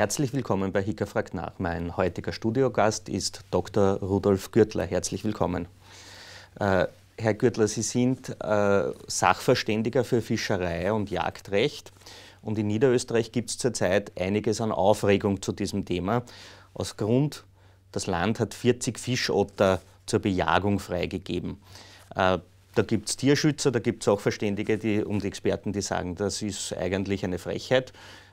Herzlich willkommen bei Hicker fragt nach. Mein heutiger Studiogast ist Dr. Rudolf Gürtler. Herzlich willkommen. Äh, Herr Gürtler, Sie sind äh, Sachverständiger für Fischerei und Jagdrecht. Und in Niederösterreich gibt es zurzeit einiges an Aufregung zu diesem Thema. Aus Grund, das Land hat 40 Fischotter zur Bejagung freigegeben. Äh, da gibt es Tierschützer, da gibt es auch Verständige die, und Experten, die sagen, das ist eigentlich eine Frechheit.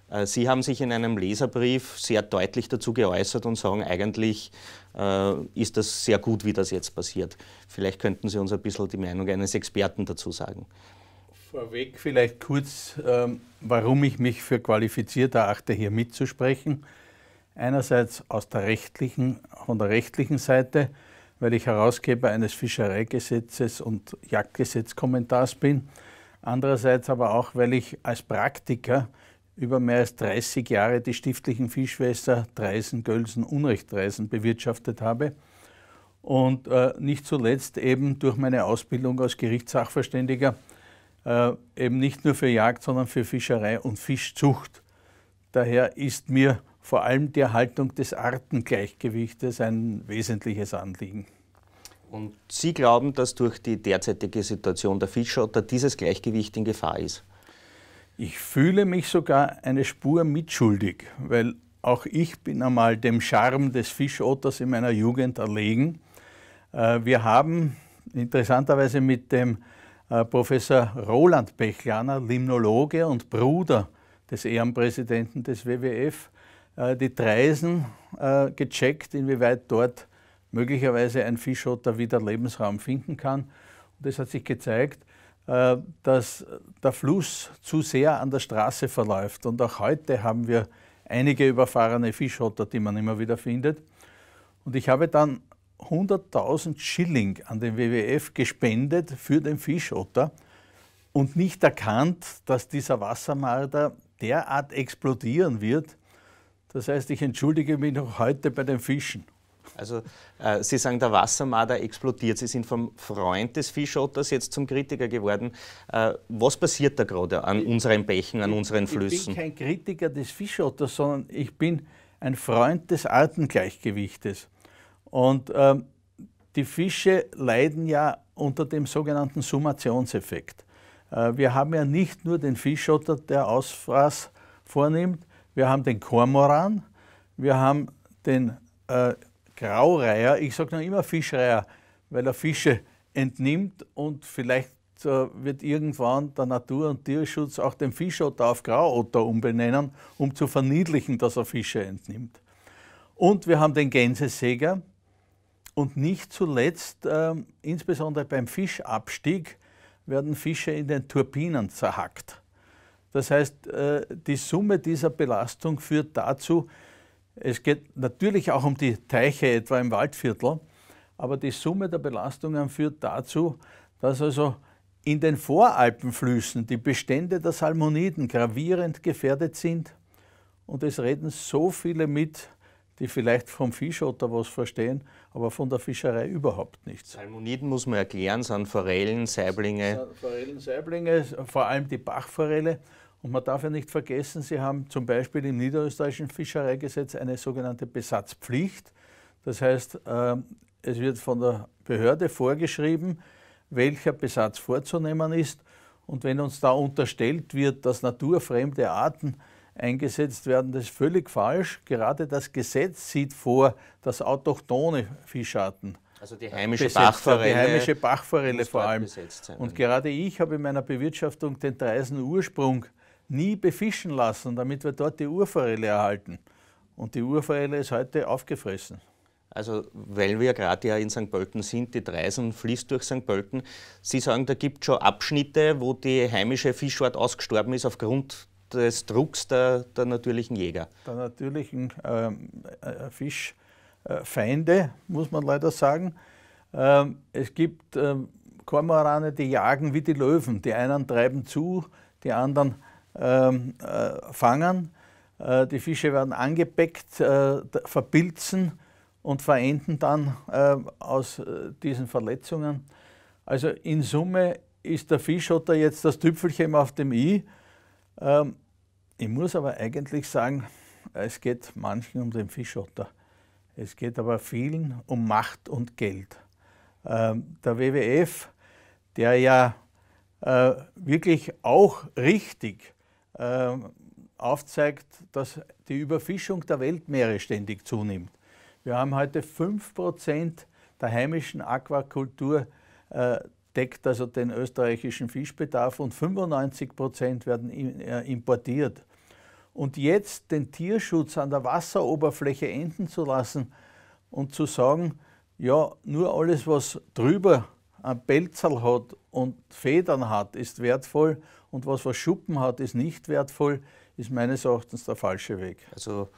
Äh, Sie haben sich in einem Leserbrief sehr deutlich dazu geäußert und sagen, eigentlich äh, ist das sehr gut, wie das jetzt passiert. Vielleicht könnten Sie uns ein bisschen die Meinung eines Experten dazu sagen. Vorweg vielleicht kurz, ähm, warum ich mich für qualifiziert erachte, hier mitzusprechen. Einerseits aus der rechtlichen, von der rechtlichen Seite, weil ich Herausgeber eines Fischereigesetzes und Jagdgesetzkommentars bin. Andererseits aber auch, weil ich als Praktiker über mehr als 30 Jahre die stiftlichen Fischwässer Dreisen, Gölsen, Unrechtdreisen bewirtschaftet habe. Und äh, nicht zuletzt eben durch meine Ausbildung als Gerichtssachverständiger äh, eben nicht nur für Jagd, sondern für Fischerei und Fischzucht. Daher ist mir vor allem die Erhaltung des Artengleichgewichtes ein wesentliches Anliegen. Und Sie glauben, dass durch die derzeitige Situation der Fischer dieses Gleichgewicht in Gefahr ist? Ich fühle mich sogar eine Spur mitschuldig, weil auch ich bin einmal dem Charme des Fischotters in meiner Jugend erlegen. Äh, wir haben interessanterweise mit dem äh, Professor Roland Bechlaner, Limnologe und Bruder des Ehrenpräsidenten des WWF, äh, die Treisen gecheckt, inwieweit dort möglicherweise ein Fischotter wieder Lebensraum finden kann. Und es hat sich gezeigt, äh, dass der Fluss zu sehr an der Straße verläuft. Und auch heute haben wir einige überfahrene Fischotter, die man immer wieder findet. Und ich habe dann 100.000 Schilling an den WWF gespendet für den Fischotter und nicht erkannt, dass dieser Wassermarder derart explodieren wird. Das heißt, ich entschuldige mich noch heute bei den Fischen. Also äh, Sie sagen, der Wassermarder explodiert. Sie sind vom Freund des Fischotters jetzt zum Kritiker geworden. Äh, was passiert da gerade an unseren Bächen, an unseren Flüssen? Ich bin kein Kritiker des Fischotters, sondern ich bin ein Freund des Artengleichgewichtes. Und ähm, die Fische leiden ja unter dem sogenannten Summationseffekt. Äh, wir haben ja nicht nur den Fischotter, der Ausfraß vornimmt, wir haben den Kormoran, wir haben den äh, Graureiher, ich sage noch immer Fischreiher, weil er Fische entnimmt und vielleicht äh, wird irgendwann der Natur- und Tierschutz auch den Fischotter auf Grauotter umbenennen, um zu verniedlichen, dass er Fische entnimmt. Und wir haben den Gänsesäger und nicht zuletzt, äh, insbesondere beim Fischabstieg, werden Fische in den Turbinen zerhackt. Das heißt, äh, die Summe dieser Belastung führt dazu, es geht natürlich auch um die Teiche etwa im Waldviertel, aber die Summe der Belastungen führt dazu, dass also in den Voralpenflüssen die Bestände der Salmoniden gravierend gefährdet sind und es reden so viele mit, die vielleicht vom Fisch oder was verstehen, aber von der Fischerei überhaupt nichts. Salmoniden muss man erklären, sind Forellen, Saiblinge. Forellen, Saiblinge, vor allem die Bachforelle und man darf ja nicht vergessen, Sie haben zum Beispiel im niederösterreichischen Fischereigesetz eine sogenannte Besatzpflicht. Das heißt, ähm, es wird von der Behörde vorgeschrieben, welcher Besatz vorzunehmen ist. Und wenn uns da unterstellt wird, dass naturfremde Arten eingesetzt werden, das ist völlig falsch. Gerade das Gesetz sieht vor, dass autochtone Fischarten also die heimische besetzt, Bachforelle. Die heimische Bachforelle vor allem. Und gerade ich habe in meiner Bewirtschaftung den Dreisen Ursprung nie befischen lassen, damit wir dort die Urforelle erhalten. Und die Urforelle ist heute aufgefressen. Also, weil wir gerade ja in St. Pölten sind, die Dreisen fließt durch St. Pölten. Sie sagen, da gibt es schon Abschnitte, wo die heimische Fischart ausgestorben ist aufgrund des Drucks der, der natürlichen Jäger. Der natürlichen ähm, äh, Fischfeinde, muss man leider sagen. Ähm, es gibt ähm, Kormorane, die jagen wie die Löwen. Die einen treiben zu, die anderen ähm, äh, fangen. Äh, die Fische werden angepeckt, äh, verpilzen und verenden dann äh, aus äh, diesen Verletzungen. Also in Summe ist der Fischotter jetzt das Tüpfelchen auf dem i. Ähm, ich muss aber eigentlich sagen, es geht manchen um den Fischotter. Es geht aber vielen um Macht und Geld. Ähm, der WWF, der ja äh, wirklich auch richtig ähm, aufzeigt, dass die Überfischung der Weltmeere ständig zunimmt. Wir haben heute 5% der heimischen Aquakultur äh, deckt also den österreichischen Fischbedarf und 95% werden äh, importiert. Und jetzt den Tierschutz an der Wasseroberfläche enden zu lassen und zu sagen, ja, nur alles, was drüber ein Pelzerl hat und Federn hat, ist wertvoll und was was Schuppen hat, ist nicht wertvoll, ist meines Erachtens der falsche Weg. Also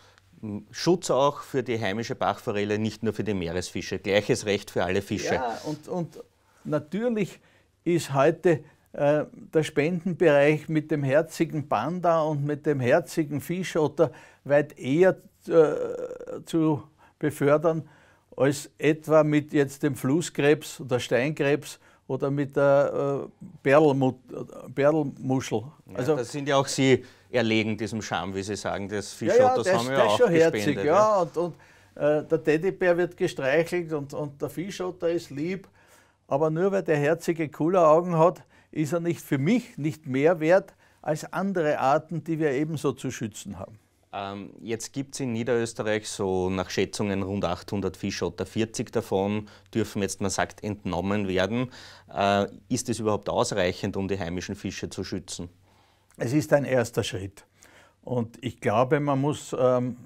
Schutz auch für die heimische Bachforelle, nicht nur für die Meeresfische. Gleiches Recht für alle Fische. Ja, und, und natürlich ist heute äh, der Spendenbereich mit dem herzigen Panda und mit dem herzigen Fischotter weit eher äh, zu befördern als etwa mit jetzt dem Flusskrebs oder Steinkrebs oder mit der äh, äh, Perlmuschel. Ja, also das sind ja auch Sie erlegen, diesem Charme, wie Sie sagen. Das Fischautos ja, ja, haben wir auch schon Herzig, ja. Und, und äh, der Teddybär wird gestreichelt und, und der Fischotter ist lieb. Aber nur weil der Herzige coole Augen hat, ist er nicht für mich nicht mehr wert als andere Arten, die wir ebenso zu schützen haben. Ähm, jetzt gibt es in Niederösterreich so nach Schätzungen rund 800 Fischotter. 40 davon dürfen jetzt, man sagt, entnommen werden. Äh, ist es überhaupt ausreichend, um die heimischen Fische zu schützen? Es ist ein erster Schritt. Und ich glaube, man muss ähm,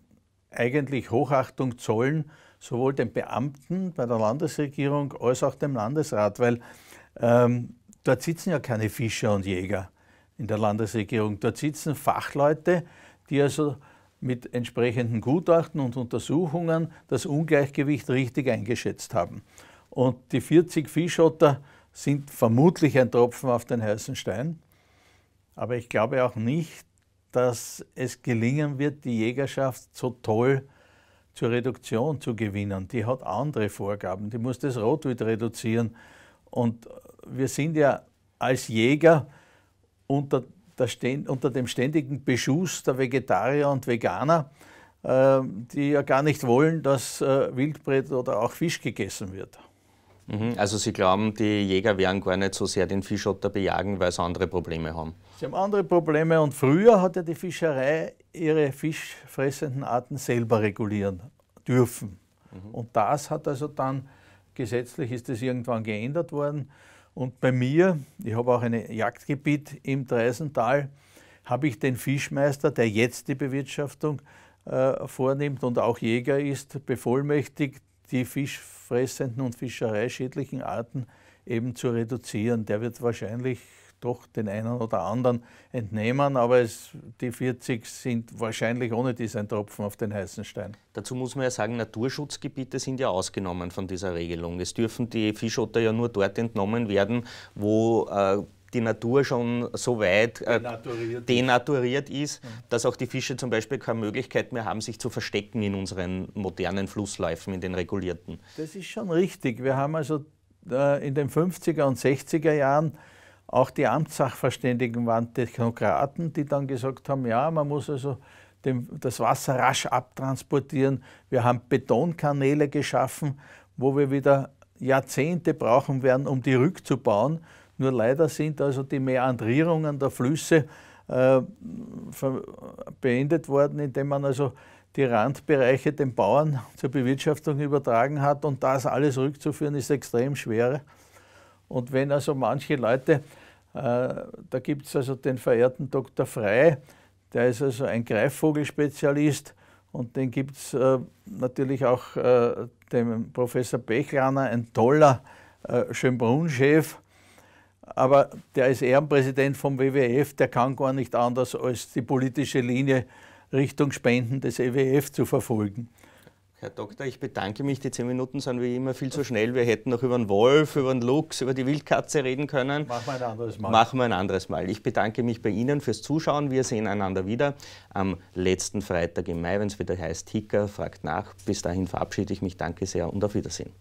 eigentlich Hochachtung zollen, sowohl den Beamten bei der Landesregierung als auch dem Landesrat, weil ähm, dort sitzen ja keine Fischer und Jäger in der Landesregierung. Dort sitzen Fachleute, die also mit entsprechenden Gutachten und Untersuchungen das Ungleichgewicht richtig eingeschätzt haben. Und die 40 Viehschotter sind vermutlich ein Tropfen auf den heißen Stein. Aber ich glaube auch nicht, dass es gelingen wird, die Jägerschaft so toll zur Reduktion zu gewinnen. Die hat andere Vorgaben. Die muss das Rotwild reduzieren. Und wir sind ja als Jäger unter der, unter dem ständigen Beschuss der Vegetarier und Veganer, äh, die ja gar nicht wollen, dass äh, Wildbret oder auch Fisch gegessen wird. Mhm. Also Sie glauben, die Jäger werden gar nicht so sehr den Fischotter bejagen, weil sie andere Probleme haben? Sie haben andere Probleme und früher hat ja die Fischerei ihre fischfressenden Arten selber regulieren dürfen. Mhm. Und das hat also dann, gesetzlich ist das irgendwann geändert worden, und bei mir, ich habe auch ein Jagdgebiet im Dreisental, habe ich den Fischmeister, der jetzt die Bewirtschaftung äh, vornimmt und auch Jäger ist, bevollmächtigt, die fischfressenden und fischereischädlichen Arten eben zu reduzieren. Der wird wahrscheinlich doch den einen oder anderen entnehmen, aber es, die 40 sind wahrscheinlich ohne dies ein Tropfen auf den heißen Stein. Dazu muss man ja sagen, Naturschutzgebiete sind ja ausgenommen von dieser Regelung. Es dürfen die Fischotter ja nur dort entnommen werden, wo äh, die Natur schon so weit äh, denaturiert. denaturiert. ist, mhm. dass auch die Fische zum Beispiel keine Möglichkeit mehr haben, sich zu verstecken in unseren modernen Flussläufen, in den regulierten. Das ist schon richtig. Wir haben also äh, in den 50er und 60er Jahren auch die Amtssachverständigen waren Technokraten, die dann gesagt haben, ja, man muss also dem, das Wasser rasch abtransportieren. Wir haben Betonkanäle geschaffen, wo wir wieder Jahrzehnte brauchen werden, um die rückzubauen. Nur leider sind also die Meandrierungen der Flüsse äh, beendet worden, indem man also die Randbereiche den Bauern zur Bewirtschaftung übertragen hat und das alles rückzuführen ist extrem schwer. Und wenn also manche Leute äh, da gibt es also den verehrten Dr. Frey, der ist also ein Greifvogelspezialist und den gibt es äh, natürlich auch äh, dem Professor Bechlaner, ein toller Schönbrunn-Chef, aber der ist Ehrenpräsident vom WWF, der kann gar nicht anders, als die politische Linie Richtung Spenden des EWF zu verfolgen. Herr Doktor, ich bedanke mich. Die zehn Minuten sind wie immer viel zu schnell. Wir hätten noch über den Wolf, über den Luchs, über die Wildkatze reden können. Machen wir ein anderes Mal. Machen wir ein anderes Mal. Ich bedanke mich bei Ihnen fürs Zuschauen. Wir sehen einander wieder am letzten Freitag im Mai, wenn es wieder heißt Hicker fragt nach. Bis dahin verabschiede ich mich. Danke sehr und auf Wiedersehen.